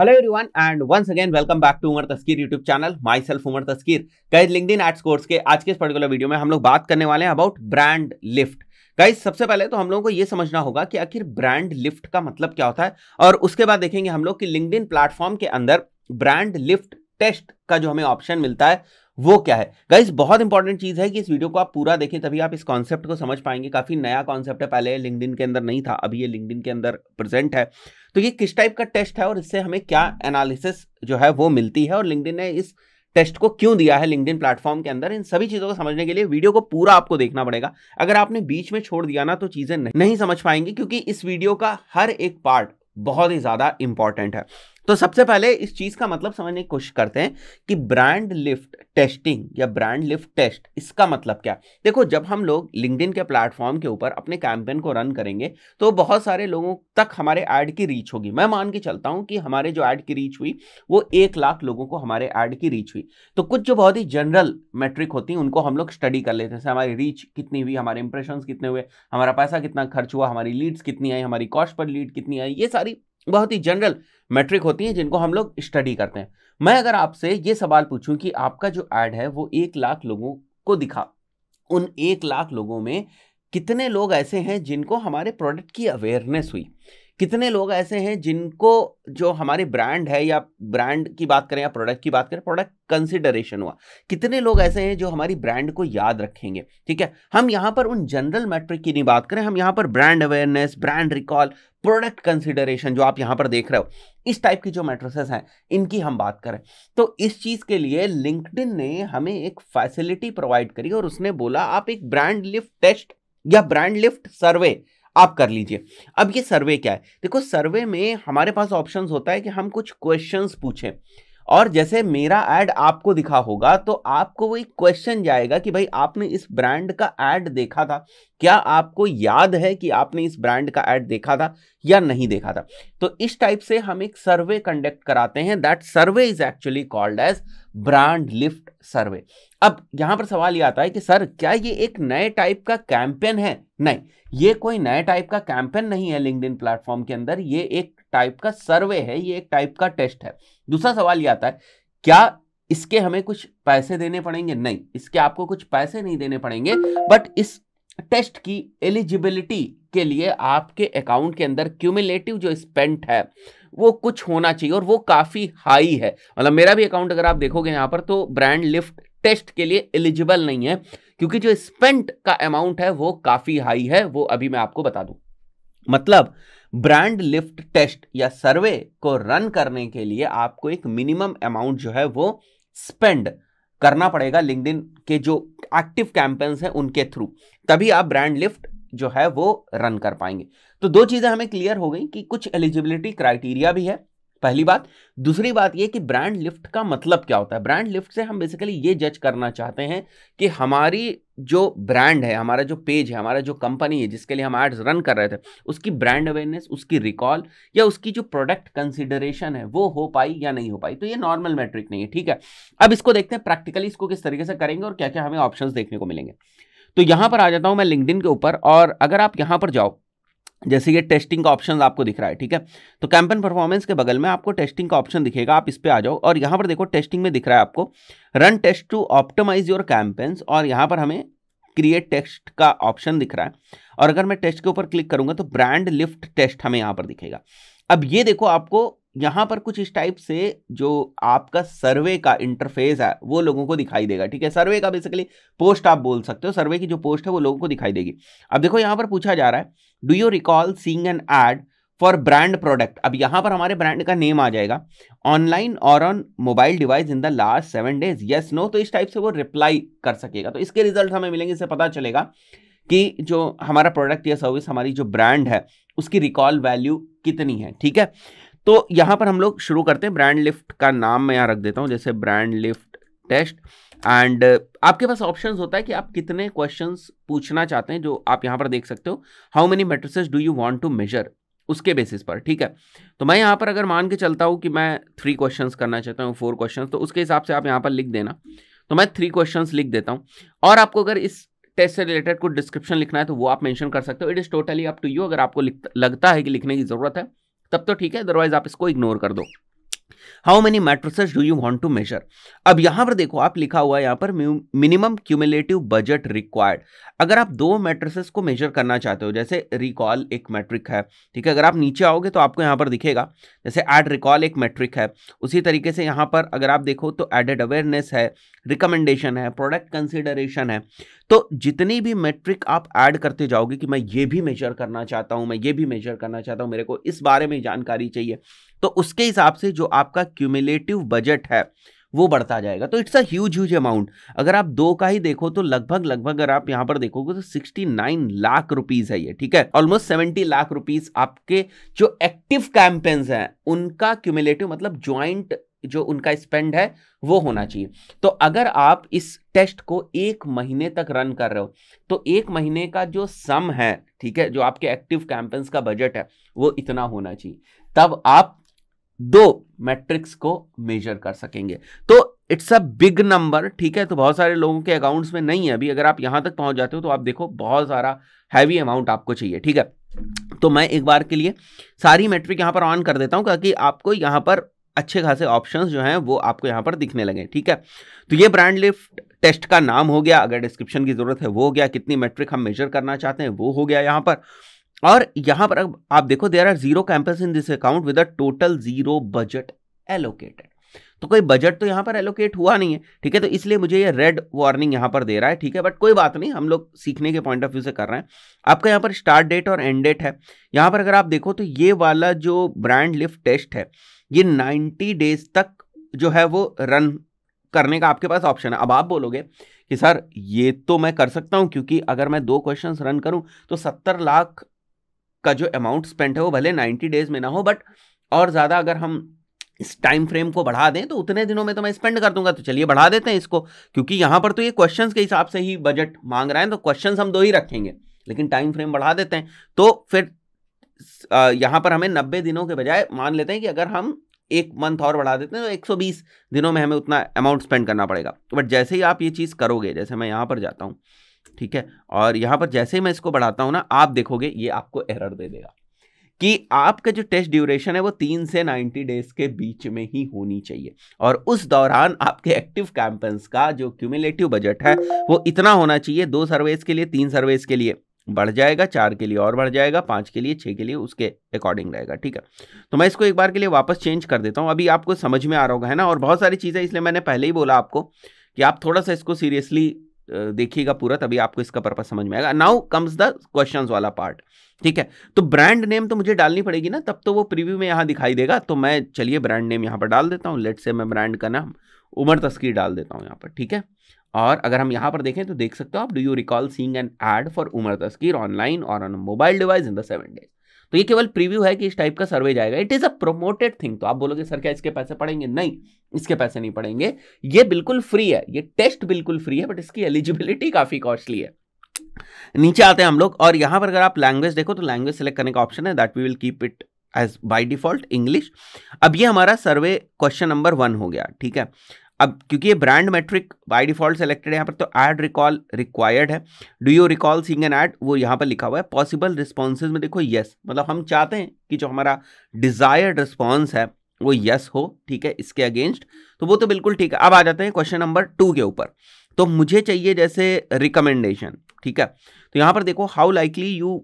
hello everyone and once again welcome back to Umar Taskeer YouTube channel myself Umar Taskeer guys LinkedIn ads course के आज के इस particular video में हम लोग बात करने वाले हैं अबाउट ब्रांड लिफ्ट गाइज सबसे पहले तो हम लोगों को ये समझना होगा कि आखिर ब्रांड लिफ्ट का मतलब क्या होता है और उसके बाद देखेंगे हम लोग कि लिंकड प्लेटफॉर्म के अंदर ब्रांड लिफ्ट टेस्ट का जो हमें ऑप्शन मिलता है वो क्या है गाइज बहुत इंपॉर्टेंट चीज़ है कि इस वीडियो को आप पूरा देखें तभी आप इस कॉन्सेप्ट को समझ पाएंगे काफ़ी नया कॉन्सेप्ट है पहले लिंकड के अंदर नहीं था अभी ये लिंकड के अंदर प्रेजेंट है तो ये किस टाइप का टेस्ट है और इससे हमें क्या एनालिसिस जो है वो मिलती है और लिंकडिन ने इस टेस्ट को क्यों दिया है लिंकडिन प्लेटफॉर्म के अंदर इन सभी चीज़ों को समझने के लिए वीडियो को पूरा आपको देखना पड़ेगा अगर आपने बीच में छोड़ दिया ना तो चीज़ें नहीं समझ पाएंगी क्योंकि इस वीडियो का हर एक पार्ट बहुत ही ज़्यादा इंपॉर्टेंट है तो सबसे पहले इस चीज़ का मतलब समझने की कोशिश करते हैं कि ब्रांड लिफ्ट टेस्टिंग या ब्रांड लिफ्ट टेस्ट इसका मतलब क्या देखो जब हम लोग लिंकडिन के प्लेटफॉर्म के ऊपर अपने कैंपेन को रन करेंगे तो बहुत सारे लोगों तक हमारे ऐड की रीच होगी मैं मान के चलता हूँ कि हमारे जो ऐड की रीच हुई वो एक लाख लोगों को हमारे ऐड की रीच हुई तो कुछ जो बहुत ही जनरल मेट्रिक होती हैं उनको हम लोग स्टडी कर लेते हैं जैसे हमारी रीच कितनी हुई हमारे इंप्रेशन कितने हुए हमारा पैसा कितना खर्च हुआ हमारी लीड्स कितनी आई हमारी कॉस्ट पर लीड कितनी आई ये सारी बहुत ही जनरल मैट्रिक होती हैं जिनको हम लोग स्टडी करते हैं मैं अगर आपसे ये सवाल पूछूं कि आपका जो ऐड है वो एक लाख लोगों को दिखा उन एक लाख लोगों में कितने लोग ऐसे हैं जिनको हमारे प्रोडक्ट की अवेयरनेस हुई कितने लोग ऐसे हैं जिनको जो हमारे ब्रांड है या ब्रांड की बात करें या प्रोडक्ट की बात करें प्रोडक्ट कंसिडरेशन हुआ कितने लोग ऐसे हैं जो हमारी ब्रांड को याद रखेंगे ठीक है हम यहाँ पर उन जनरल मैट्रिक की नहीं बात करें हम यहाँ पर brand awareness brand recall product consideration जो आप यहाँ पर देख रहे हो इस टाइप की जो मेट्रोसेस हैं इनकी हम बात करें तो इस चीज़ के लिए लिंकडिन ने हमें एक फैसिलिटी प्रोवाइड करी और उसने बोला आप एक ब्रांड लिफ्ट टेस्ट या ब्रांड लिफ्ट सर्वे आप कर लीजिए अब ये सर्वे क्या है देखो सर्वे में हमारे पास ऑप्शन होता है कि हम कुछ क्वेश्चन पूछें और जैसे मेरा ऐड आपको दिखा होगा तो आपको वही क्वेश्चन जाएगा कि भाई आपने इस ब्रांड का ऐड देखा था क्या आपको याद है कि आपने इस ब्रांड का ऐड देखा था या नहीं देखा था तो इस टाइप से हम एक सर्वे कंडक्ट कराते हैं that survey is actually called as brand lift survey अब यहां पर सवाल ये आता है कि सर क्या ये एक नए टाइप का कैंपेन है नहीं ये कोई नए टाइप का कैंपेन नहीं है लिंकड इन प्लेटफॉर्म के अंदर ये एक टाइप का सर्वे है ये एक टाइप का टेस्ट है दूसरा सवाल ये आता है क्या इसके हमें कुछ पैसे देने पड़ेंगे नहीं इसके आपको कुछ पैसे नहीं देने पड़ेंगे बट इस टेस्ट की एलिजिबिलिटी के लिए आपके अकाउंट के अंदर क्यूमुलेटिव जो स्पेंट है वो कुछ होना चाहिए और वो काफ़ी हाई है मतलब मेरा भी अकाउंट अगर आप देखोगे यहाँ पर तो ब्रांड लिफ्ट टेस्ट के लिए एलिजिबल नहीं है क्योंकि जो स्पेंट का अमाउंट है वो काफ़ी हाई है वो अभी मैं आपको बता दूँ मतलब ब्रांड लिफ्ट टेस्ट या सर्वे को रन करने के लिए आपको एक मिनिमम अमाउंट जो है वो स्पेंड करना पड़ेगा लिंकडिन के जो एक्टिव कैंपेन्स हैं उनके थ्रू तभी आप ब्रांड लिफ्ट जो है वो रन कर पाएंगे तो दो चीज़ें हमें क्लियर हो गई कि कुछ एलिजिबिलिटी क्राइटेरिया भी है पहली बात दूसरी बात यह कि ब्रांड लिफ्ट का मतलब क्या होता है ब्रांड लिफ्ट से हम बेसिकली ये जज करना चाहते हैं कि हमारी जो ब्रांड है हमारा जो पेज है हमारा जो कंपनी है जिसके लिए हम एड्स रन कर रहे थे उसकी ब्रांड अवेयरनेस उसकी रिकॉल या उसकी जो प्रोडक्ट कंसिडरेशन है वो हो पाई या नहीं हो पाई तो ये नॉर्मल मैट्रिक नहीं है ठीक है अब इसको देखते हैं प्रैक्टिकली इसको किस तरीके से करेंगे और क्या क्या हमें ऑप्शन देखने को मिलेंगे तो यहाँ पर आ जाता हूँ मैं लिंकडिन के ऊपर और अगर आप यहाँ पर जाओ जैसे ये टेस्टिंग का ऑप्शन आपको दिख रहा है ठीक है तो कैंपन परफॉर्मेंस के बगल में आपको टेस्टिंग का ऑप्शन दिखेगा आप इस पर आ जाओ और यहाँ पर देखो टेस्टिंग में दिख रहा है आपको run test to optimize your campaigns और यहाँ पर हमें क्रिएट टेस्ट का ऑप्शन दिख रहा है और अगर मैं टेस्ट के ऊपर क्लिक करूंगा तो ब्रांड लिफ्ट टेस्ट हमें यहाँ पर दिखेगा अब ये देखो आपको यहाँ पर कुछ इस टाइप से जो आपका सर्वे का इंटरफेस है वो लोगों को दिखाई देगा ठीक है सर्वे का बेसिकली पोस्ट आप बोल सकते हो सर्वे की जो पोस्ट है वो लोगों को दिखाई देगी अब देखो यहाँ पर पूछा जा रहा है do you recall seeing an ad for brand product अब यहाँ पर हमारे ब्रांड का नेम आ जाएगा ऑनलाइन और on mobile device in the last seven days yes no तो इस टाइप से वो रिप्लाई कर सकेगा तो इसके रिजल्ट हमें मिलेंगे इससे पता चलेगा कि जो हमारा प्रोडक्ट या सर्विस हमारी जो ब्रांड है उसकी रिकॉल वैल्यू कितनी है ठीक है तो यहाँ पर हम लोग शुरू करते हैं ब्रांड लिफ्ट का नाम मैं यहाँ रख देता हूँ जैसे ब्रांड लिफ्ट टेस्ट एंड आपके पास ऑप्शंस होता है कि आप कितने क्वेश्चंस पूछना चाहते हैं जो आप यहाँ पर देख सकते हो how many metrics do you want to measure उसके बेसिस पर ठीक है तो मैं यहाँ पर अगर मान के चलता हूँ कि मैं थ्री क्वेश्चन करना चाहता हूँ फोर क्वेश्चन तो उसके हिसाब से आप यहाँ पर लिख देना तो मैं थ्री क्वेश्चन लिख देता हूँ और आपको अगर इस टेस्ट से रिलेटेड कुछ डिस्क्रिप्शन लिखना है तो वो आप मेंशन कर सकते हो it is totally up to you अगर आपको लगता है कि लिखने की ज़रूरत है तब तो ठीक है अदरवाइज आप इसको इग्नोर कर दो how many matrices do you want to measure अब यहां पर देखो आप लिखा हुआ है यहां पर मिनिमम क्यूमुलेटिव बजट रिक्वायर्ड अगर आप दो मैट्रिसेस को मेजर करना चाहते हो जैसे रिकॉल एक मैट्रिक है ठीक है अगर आप नीचे आओगे तो आपको यहां पर दिखेगा जैसे एड रिकॉल एक मैट्रिक है उसी तरीके से यहां पर अगर आप देखो तो एडेड अवेयरनेस है रिकमेंडेशन है प्रोडक्ट कंसिडरेशन है तो जितनी भी मेट्रिक आप ऐड करते जाओगे कि मैं ये भी मेजर करना चाहता हूँ मैं ये भी मेजर करना चाहता हूँ मेरे को इस बारे में जानकारी चाहिए तो उसके हिसाब से जो आपका क्यूमुलेटिव बजट है वो बढ़ता जाएगा तो it's a huge huge amount अगर आप दो का ही देखो तो लगभग लगभग अगर आप यहाँ पर देखोगे तो 69 लाख रुपीस है ये ठीक है ऑलमोस्ट 70 लाख रुपीस आपके जो एक्टिव कैंपेन्स हैं उनका क्यूमुलेटिव मतलब ज्वाइंट जो उनका स्पेंड है वो होना चाहिए तो अगर आप इस टेस्ट को एक महीने तक रन कर रहे हो तो एक महीने का जो सम है ठीक है जो आपके एक्टिव कैंपेन्स का बजट है वो इतना होना चाहिए तब आप दो मैट्रिक्स को मेजर कर सकेंगे तो इट्स अ बिग नंबर ठीक है तो बहुत सारे लोगों के अकाउंट्स में नहीं है अभी अगर आप यहां तक पहुंच जाते हो तो आप देखो बहुत सारा हैवी अमाउंट आपको चाहिए ठीक है तो मैं एक बार के लिए सारी मैट्रिक यहां पर ऑन कर देता हूं क्योंकि आपको यहां पर अच्छे खासे ऑप्शंस जो हैं वो आपको यहाँ पर दिखने लगे ठीक है तो ये ब्रांड लिफ्ट टेस्ट का नाम हो गया अगर डिस्क्रिप्शन की ज़रूरत है वो हो गया कितनी मेट्रिक हम मेजर करना चाहते हैं वो हो गया यहाँ पर और यहाँ पर अब आप देखो there are zero campaigns in this account with a total zero budget allocated तो कोई बजट तो यहाँ पर एलोकेट हुआ नहीं है ठीक है तो इसलिए मुझे ये रेड वार्निंग यहाँ पर दे रहा है ठीक है बट कोई बात नहीं हम लोग सीखने के पॉइंट ऑफ व्यू से कर रहे हैं आपका यहाँ पर स्टार्ट डेट और एंड डेट है यहाँ पर अगर आप देखो तो ये वाला जो ब्रांड लिफ्ट टेस्ट है ये नाइन्टी डेज तक जो है वो रन करने का आपके पास ऑप्शन है अब आप बोलोगे कि सर ये तो मैं कर सकता हूँ क्योंकि अगर मैं दो क्वेश्चन रन करूँ तो सत्तर लाख का जो अमाउंट स्पेंड है वो भले नाइन्टी डेज में ना हो बट और ज़्यादा अगर हम इस टाइम फ्रेम को बढ़ा दें तो उतने दिनों में तो मैं स्पेंड कर दूंगा तो चलिए बढ़ा देते हैं इसको क्योंकि यहाँ पर तो ये क्वेश्चन के हिसाब से ही बजट मांग रहा है तो क्वेश्चन हम दो ही रखेंगे लेकिन टाइम फ्रेम बढ़ा देते हैं तो फिर यहाँ पर हमें नब्बे दिनों के बजाय मान लेते हैं कि अगर हम एक मंथ और बढ़ा देते हैं तो 120 दिनों में हमें उतना अमाउंट स्पेंड करना पड़ेगा बट जैसे ही आप ये चीज़ करोगे जैसे मैं यहाँ पर जाता हूँ ठीक है और यहाँ पर जैसे ही मैं इसको बढ़ाता हूँ ना आप देखोगे ये आपको एरर दे देगा कि आपका जो टेस्ट ड्यूरेशन है वो तीन से नाइन्टी डेज के बीच में ही होनी चाहिए और उस दौरान आपके एक्टिव कैंपेंस का जो क्यूमुलेटिव बजट है वो इतना होना चाहिए दो सर्वेस के लिए तीन सर्वेस के लिए बढ़ जाएगा चार के लिए और बढ़ जाएगा पाँच के लिए छः के लिए उसके अकॉर्डिंग रहेगा ठीक है तो मैं इसको एक बार के लिए वापस चेंज कर देता हूँ अभी आपको समझ में आ रहा होगा है ना और बहुत सारी चीज़ें इसलिए मैंने पहले ही बोला आपको कि आप थोड़ा सा इसको सीरियसली देखिएगा पूरा तभी आपको इसका पर्पज समझ में आएगा नाउ कम्स द क्वेश्चन वाला पार्ट ठीक है तो ब्रांड नेम तो मुझे डालनी पड़ेगी ना तब तो वो प्रीव्यू में यहाँ दिखाई देगा तो मैं चलिए ब्रांड नेम यहाँ पर डाल देता हूँ लेट से मैं ब्रांड का नाम उमर तस्कीर डाल देता हूँ यहाँ पर ठीक है और अगर हम यहाँ पर देखें तो देख सकते हो आप do you recall seeing an ad for Umar Taskeer online और on mobile device in the seven days तो ये केवल प्रीव्यू है कि इस टाइप का सर्वे जाएगा it is a promoted thing तो आप बोलोगे सर क्या इसके पैसे पड़ेंगे नहीं इसके पैसे नहीं पड़ेंगे ये बिल्कुल फ्री है ये टेस्ट बिल्कुल फ्री है बट इसकी एलिजिबिलिटी काफ़ी कॉस्टली है नीचे आते हैं हम लोग और यहां पर अगर आप लैंग्वेज देखो तो लैंग्वेज सेलेक्ट करने का ऑप्शन है that we will keep it as by default English अब ये हमारा सर्वे क्वेश्चन नंबर वन हो गया ठीक है अब क्योंकि ये brand metric by default selected है यहाँ पर तो एड रिकॉल रिक्वायर्ड है do you recall seeing an ad वो यहाँ पर लिखा हुआ है पॉसिबल रिस्पॉन्सेज में देखो येस मतलब हम चाहते हैं कि जो हमारा डिजायर्ड रिस्पॉन्स है वो यस हो ठीक है इसके अगेंस्ट तो वो तो बिल्कुल ठीक है अब आ जाते हैं क्वेश्चन नंबर टू के ऊपर तो मुझे चाहिए जैसे रिकमेंडेशन ठीक है तो यहाँ पर देखो how likely you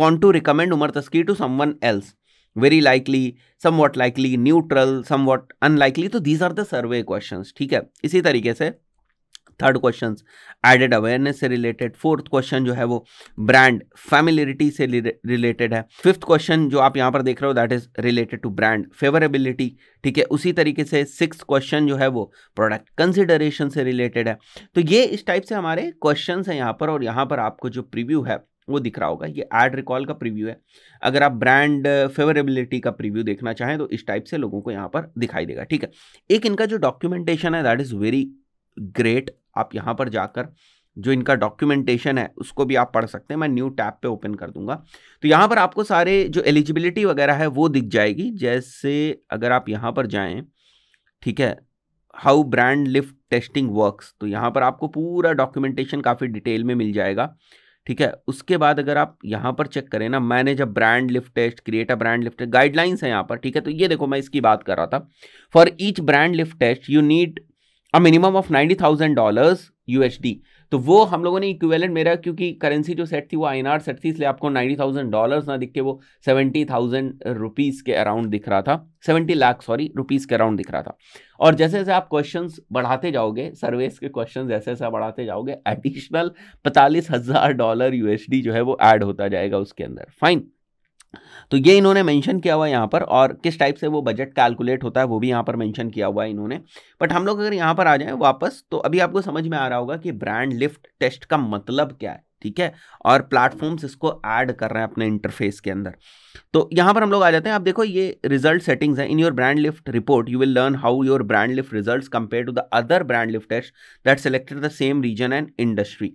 want to recommend Umar Taski to someone else very likely somewhat likely neutral somewhat unlikely तो these are the survey question ठीक है इसी तरीके से थर्ड क्वेश्चन एडेड अवेयरनेस से रिलेटेड फोर्थ क्वेश्चन जो है वो ब्रांड फैमिलिटी से रिलेटेड है फिफ्थ क्वेश्चन जो आप यहाँ पर देख रहे हो that is related to brand favourability ठीक है उसी तरीके से सिक्स क्वेश्चन जो है वो प्रोडक्ट कंसिडरेशन से रिलेटेड है तो ये इस टाइप से हमारे क्वेश्चन हैं यहाँ पर और यहाँ पर आपको जो प्रिव्यू है वो दिख रहा होगा ये एड रिकॉल का प्रीव्यू है अगर आप ब्रांड फेवरेबिलिटी का प्रीव्यू देखना चाहें तो इस टाइप से लोगों को यहाँ पर दिखाई देगा ठीक है एक इनका जो डॉक्यूमेंटेशन है दैट इज़ वेरी ग्रेट आप यहाँ पर जाकर जो इनका डॉक्यूमेंटेशन है उसको भी आप पढ़ सकते हैं मैं न्यू टैब पे ओपन कर दूंगा तो यहाँ पर आपको सारे जो एलिजिबिलिटी वगैरह है वो दिख जाएगी जैसे अगर आप यहाँ पर जाएँ ठीक है how brand lift testing works तो यहाँ पर आपको पूरा डॉक्यूमेंटेशन काफ़ी डिटेल में मिल जाएगा ठीक है उसके बाद अगर आप यहाँ पर चेक करें ना manage a brand lift test create a brand lift guidelines है यहाँ पर ठीक है तो ये देखो मैं इसकी बात कर रहा था for each brand lift test you need a minimum of ninety thousand dollars U H D तो वो हम लोगों ने इक्वेलेंट मेरा क्योंकि करेंसी जो सेट थी वो आई सेट थी इसलिए आपको नाइन्टी थाउजेंड डॉलर ना दिख के वो सेवेंटी थाउजेंड रुपीज़ के अराउंड दिख रहा था सेवेंटी लाख सॉरी रुपीज़ के अराउंड दिख रहा था और जैसे जैसे आप क्वेश्चन बढ़ाते जाओगे सर्वेस के क्वेश्चन जैसे जैसे बढ़ाते जाओगे एडिशनल पैंतालीस हज़ार डॉलर यूएसडी जो है वो एड होता जाएगा उसके अंदर फाइन तो ये इन्होंने मेंशन किया हुआ है यहाँ पर और किस टाइप से वो बजट कैलकुलेट होता है वो भी यहाँ पर मेंशन किया हुआ है इन्होंने बट हम लोग अगर यहाँ पर आ जाएं वापस तो अभी आपको समझ में आ रहा होगा कि ब्रांड लिफ्ट टेस्ट का मतलब क्या है ठीक है और प्लेटफॉर्म्स इसको ऐड कर रहे हैं अपने इंटरफेस के अंदर तो यहाँ पर हम लोग आ जाते हैं आप देखो ये रिजल्ट सेटिंग्स हैं in your brand lift report you will learn how your brand lift result compare to the other brand lift test that selected the same region and industry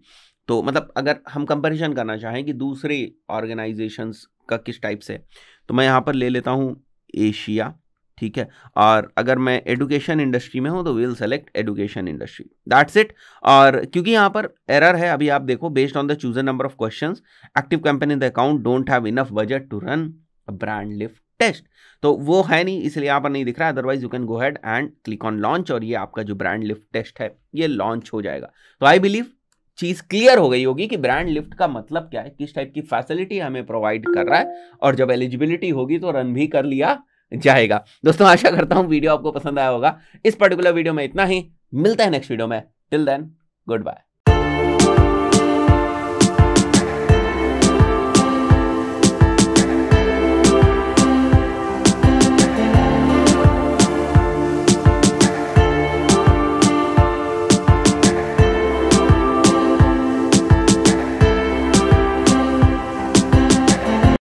तो मतलब अगर हम कंपैरिजन करना चाहें कि दूसरे ऑर्गेनाइजेशंस का किस टाइप से तो मैं यहाँ पर ले लेता हूँ एशिया ठीक है और अगर मैं एडुकेशन इंडस्ट्री में हूँ तो will select education industry that's it और क्योंकि यहाँ पर एरर है अभी आप देखो based on the chosen number of questions active company the account don't have enough budget to run brand lift test तो वो है नहीं इसलिए यहाँ पर नहीं दिख रहा है otherwise you can go ahead and click on launch और ये आपका जो ब्रांड लिफ्ट टेस्ट है ये लॉन्च हो जाएगा तो आई बिलीव चीज क्लियर हो गई होगी कि ब्रांड लिफ्ट का मतलब क्या है किस टाइप की फैसिलिटी हमें प्रोवाइड कर रहा है और जब एलिजिबिलिटी होगी तो रन भी कर लिया जाएगा दोस्तों आशा करता हूं वीडियो आपको पसंद आया होगा इस पर्टिकुलर वीडियो में इतना ही मिलता है नेक्स्ट वीडियो में टिल देन गुड बाय